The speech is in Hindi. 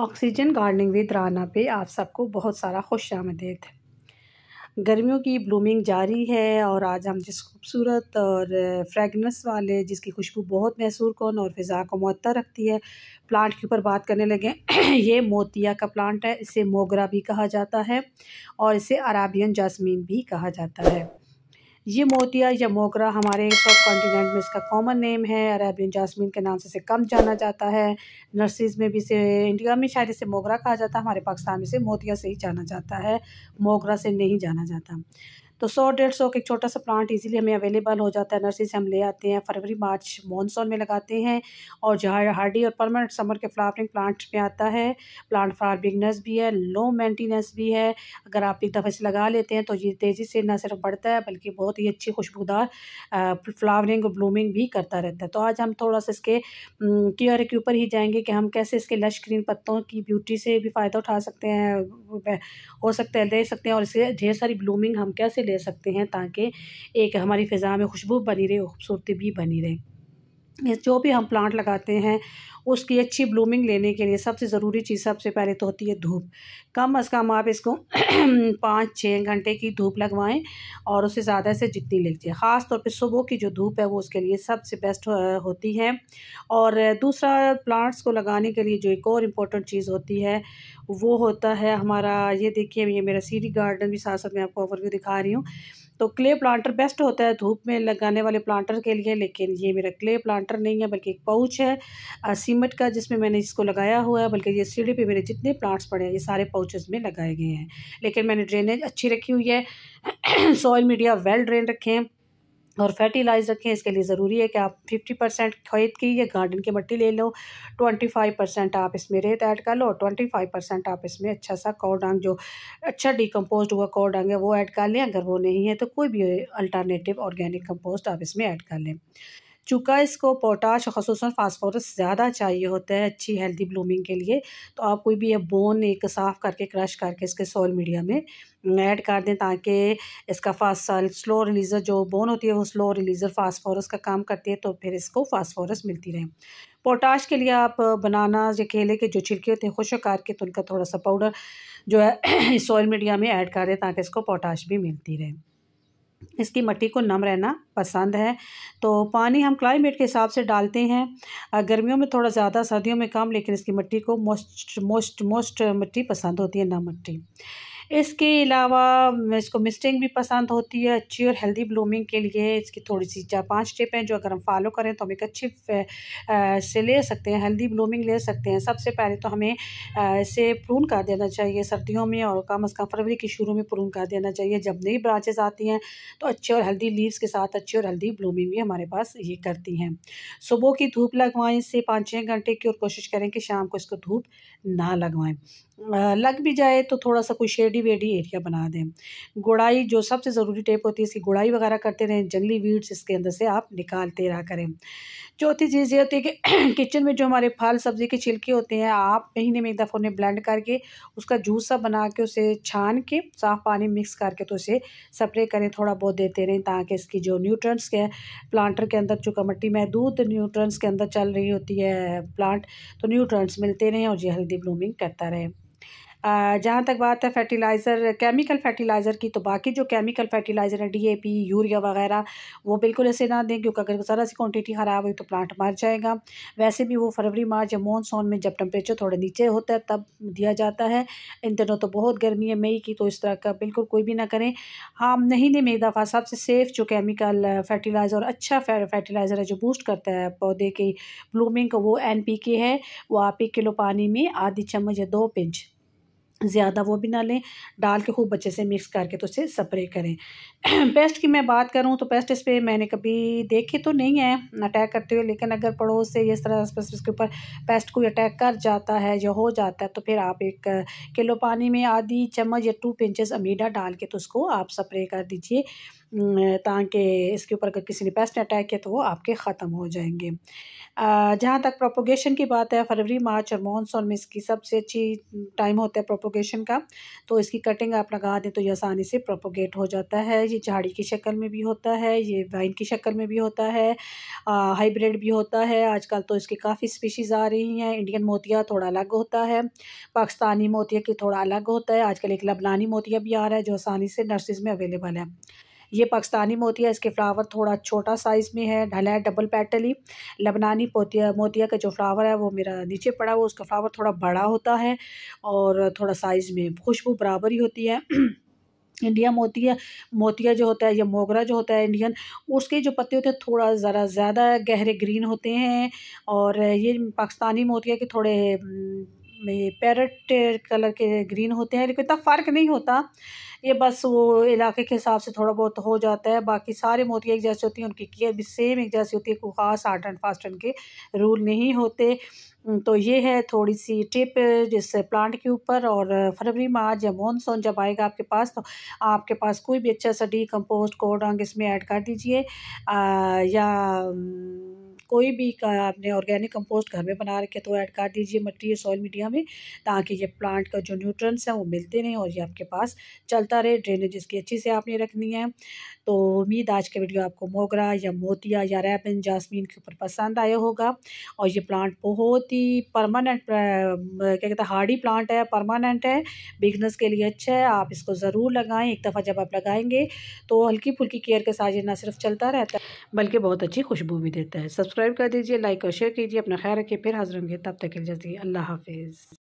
ऑक्सीजन गार्डनिंग विद राना पे आप सबको बहुत सारा खुश आमदीद गर्मियों की ब्लूमिंग जारी है और आज हम जिस खूबसूरत और फ्रेगनेंस वाले जिसकी खुशबू बहुत महसूर कौन और फ़िज़ा को मअतर रखती है प्लांट के ऊपर बात करने लगे ये मोतिया का प्लांट है इसे मोगरा भी कहा जाता है और इसे अराबियन जासमीन भी कहा जाता है ये मोतिया या मोगरा हमारे सब कॉन्टीनेंट में इसका कॉमन नेम है अरेबियन जासमिन के नाम से इसे कम जाना जाता है नर्सरीज में भी इसे इंडिया में शायद इसे मोगरा कहा जाता है हमारे पाकिस्तान में इसे मोतिया से ही जाना जाता है मोगरा से नहीं जाना जाता तो सौ डेढ़ सौ एक छोटा सा प्लांट इजीली हमें अवेलेबल हो जाता है नर्सरी से हम ले आते हैं फरवरी मार्च मानसून में लगाते हैं और जहाँ हार्डी और परमानेंट समर के फ्लावरिंग प्लांट्स में आता है प्लांट फॉर बिगनेस भी है लो मेंटेनेंस भी है अगर आप एक दफ़े से लगा लेते हैं तो ये तेज़ी से ना सिर्फ बढ़ता है बल्कि बहुत ही अच्छी खुशबूदार फ्लावरिंग और ब्लूमिंग भी करता रहता है तो आज हम थोड़ा सा इसके क्यूर के ऊपर ही जाएंगे कि हम कैसे इसके लश ग्रीन पत्तों की ब्यूटी से भी फ़ायदा उठा सकते हैं हो सकता है ले सकते हैं और इससे ढेर सारी ब्लूमिंग हम कैसे ले सकते हैं ताकि एक हमारी फ़िज़ा में खुशबू बनी रहे खूबसूरती भी बनी रहे जो भी हम प्लांट लगाते हैं उसकी अच्छी ब्लूमिंग लेने के लिए सबसे ज़रूरी चीज़ सबसे पहले तो होती है धूप कम अज़ कम आप इसको पाँच छः घंटे की धूप लगवाएं और उससे ज़्यादा से जितनी लग जाए ख़ास तौर पे सुबह की जो धूप है वो उसके लिए सबसे बेस्ट होती है और दूसरा प्लांट्स को लगाने के लिए जो एक और इम्पोर्टेंट चीज़ होती है वो होता है हमारा ये देखिए ये मेरा सीरी गार्डन भी साथ साथ मैं आपको ओवरव्यू दिखा रही हूँ तो क्ले प्लांटर बेस्ट होता है धूप में लगाने वाले प्लांटर के लिए लेकिन ये मेरा क्ले प्लांटर नहीं है बल्कि एक पाउच है सीमेंट का जिसमें मैंने इसको लगाया हुआ है बल्कि ये सीढ़ी पे मेरे जितने प्लांट्स पड़े हैं ये सारे पाउचेस में लगाए गए हैं लेकिन मैंने ड्रेनेज अच्छी रखी हुई है सॉयल मीडिया वेल ड्रेन रखे हैं और फर्टिलाइज रखें इसके लिए ज़रूरी है कि आप 50 परसेंट खेत की या गार्डन की मिट्टी ले लो 25 परसेंट आप इसमें रेत ऐड कर लो और 25 परसेंट आप इसमें अच्छा सा कौ डांग जो अच्छा डिकम्पोज हुआ कौडांग डांग है वो ऐड कर लें अगर वो नहीं है तो कोई भी अल्टरनेटिव ऑर्गेनिक कम्पोस्ट आप इसमें ऐड कर लें चूँकि इसको पोटाश खसूस फास्फोरस ज़्यादा चाहिए होता है अच्छी हेल्दी ब्लूमिंग के लिए तो आप कोई भी ये बोन एक साफ़ करके क्रश करके इसके सोल मीडिया में ऐड कर दें ताकि इसका फासल स्लो रिलीज़र जो बोन होती है वो स्लो रिलीज़र फास्फोरस का काम करती है तो फिर इसको फास्फोरस मिलती रहे पोटाश के लिए आप बनाना या केले के जो छिलके होते हैं खुशक करके तो उनका थोड़ा सा पाउडर जो है सोयल मीडिया में ऐड कर दें ताकि इसको पोटाश भी मिलती रहे इसकी मट्टी को नम रहना पसंद है तो पानी हम क्लाइमेट के हिसाब से डालते हैं गर्मियों में थोड़ा ज़्यादा सर्दियों में कम लेकिन इसकी मिट्टी को मोस्ट मोस्ट मोस्ट मिट्टी पसंद होती है नम मिट्टी इसके अलावा इसको मिस्टिंग भी पसंद होती है अच्छी और हेल्दी ब्लूमिंग के लिए इसकी थोड़ी सी चार पाँच स्टेप हैं जो अगर हम फॉलो करें तो हम एक अच्छी से ले सकते हैं हेल्दी ब्लूमिंग ले सकते हैं सबसे पहले तो हमें इसे प्रून कर देना चाहिए सर्दियों में और कम अज़ कम फरवरी के शुरू में प्रून कर देना चाहिए जब नई ब्रांचेज़ आती हैं तो अच्छे और हेल्दी लीव्स के साथ अच्छी और हेल्दी ब्लूमिंग भी हमारे पास ये करती हैं सुबह की धूप लगवाएं इससे पाँच छः घंटे की और कोशिश करें कि शाम को इसको धूप ना लगवाएं लग भी जाए तो थोड़ा सा कोई शेडी वेडी एरिया बना दें गुड़ाई जो सबसे ज़रूरी टेप होती है इसकी गुड़ाई वगैरह करते रहें जंगली वीड्स इसके अंदर से आप निकालते रहा करें चौथी चीज़ ये होती है कि किचन में जो हमारे फल सब्ज़ी के छिलके होते हैं आप महीने में एक दफ़ा उन्हें ब्लेंड करके उसका जूस सा बना के उसे छान के साफ़ पानी मिक्स करके तो उसे स्प्रे करें थोड़ा बहुत देते रहें ताकि इसकी जो न्यूट्रंट्स के प्लांटर के अंदर जो कमट्टी महदूद न्यूट्रंट्स के अंदर चल रही होती है प्लांट तो न्यूट्रंट्स मिलते रहें और ये हेल्दी ब्लूमिंग करता रहे जहाँ तक बात है फर्टिलाइज़र केमिकल फर्टिलाइज़र की तो बाकी जो केमिकल फर्टिलाइज़र हैं डीएपी यूरिया वगैरह वो बिल्कुल ऐसे ना दें क्योंकि अगर ज़रा सी क्वांटिटी ख़राब हुई तो प्लांट मर जाएगा वैसे भी वो फरवरी मार्च या मानसून में जब टेम्परेचर थोड़ा नीचे होता है तब दिया जाता है इन दिनों तो बहुत गर्मी है मई की तो इस तरह का बिल्कुल कोई भी ना करें हाँ नहीं दें मेरी दफ़ा सबसे सेफ़ जो केमिकल फर्टिलाइज़र और अच्छा फर्टिलाइज़र है जो बूस्ट करता है पौधे की ब्लूमिंग वो एन पी के है वो आप एक किलो पानी में आधी चम्मच या दो पिंच ज़्यादा वो भी ना लें डाल के खूब अच्छे से मिक्स करके तो उसे स्प्रे करें पेस्ट की मैं बात करूँ तो पेस्ट इस पर मैंने कभी देखे तो नहीं है अटैक करते हुए लेकिन अगर पड़ोस से इस तरह उसके ऊपर पेस्ट कोई अटैक कर जाता है या हो जाता है तो फिर आप एक किलो पानी में आधी चम्मच या टू पिंचज अमीडा डाल के तो उसको आप स्प्रे कर दीजिए ताकि इसके ऊपर अगर किसी ने पेस्ट अटैक किया तो वो आपके ख़त्म हो जाएंगे जहाँ तक प्रोपोगेशन की बात है फरवरी मार्च और मानसून में इसकी सबसे अच्छी टाइम होता है प्रोपोगेशन का तो इसकी कटिंग आप लगा दें तो ये आसानी से प्रोपोगेट हो जाता है ये झाड़ी की शक्ल में भी होता है ये वाइन की शक्ल में भी होता है हाइब्रिड भी होता है आजकल तो इसकी काफ़ी स्पीशीज़ आ रही हैं इंडियन मोतिया थोड़ा अलग होता है पाकिस्तानी मोतिया की थोड़ा अलग होता है आजकल एक लबनानी मोतिया भी आ रहा है जो आसानी से नर्सिस में अवेलेबल है ये पाकिस्तानी मोतिया इसके फ्लावर थोड़ा छोटा साइज़ में है ढला है डबल ही लबनानी पोतिया मोतिया का जो फ्लावर है वो मेरा नीचे पड़ा हुआ उसका फ्लावर थोड़ा बड़ा होता है और थोड़ा साइज़ में खुशबू बराबर ही होती है इंडिया मोतिया मोतिया जो होता है या मोगरा जो होता है इंडियन उसके जो पत्ते होते हैं थोड़ा ज़रा ज़्यादा गहरे ग्रीन होते हैं और ये पाकिस्तानी मोतिया के थोड़े पैरट हम्म, कलर के ग्रीन होते हैं लेकिन इतना फ़र्क नहीं होता ये बस वो इलाके के हिसाब से थोड़ा बहुत हो जाता है बाकी सारे मोतियाँ एक जैसी होती हैं उनकी केयर भी सेम एक जैसी होती है कोई ख़ास आर्ट एंड फास्ट के रूल नहीं होते हम्म, तो ये है थोड़ी सी टिप जिस प्लांट के ऊपर और फरवरी मार्च या मानसून जब आएगा आपके पास तो आपके पास कोई भी अच्छा सा डी कम्पोस्ट कोडांग इसमें ऐड कर दीजिए या हम्म, कोई भी का आपने ऑर्गेनिक कंपोस्ट घर में बना रखे तो ऐड कर दीजिए मिट्टी सॉइल मीडिया में ताकि ये प्लांट का जो न्यूट्रंस हैं वो मिलते रहें और ये आपके पास चलता रहे ड्रेनेज इसकी अच्छी से आपने रखनी है तो उम्मीद आज का वीडियो आपको मोगरा या मोतिया या रैपिन जासमीन के ऊपर पसंद आया होगा और ये प्लांट बहुत ही परमानेंट क्या कहते हैं हार्डी प्लांट है परमानेंट है बिजनेस के लिए अच्छा है आप इसको ज़रूर लगाएं एक दफ़ा जब आप लगाएंगे तो हल्की फुल्की केयर के साथ ये ना सिर्फ चलता रहता है बल्कि बहुत अच्छी खुशबू भी देता है सब्सक्राइब कर दीजिए लाइक और शेयर कीजिए अपना ख्याल रखिए फिर हाजिर होंगे तब तक जल्दी अल्लाह हाफिज़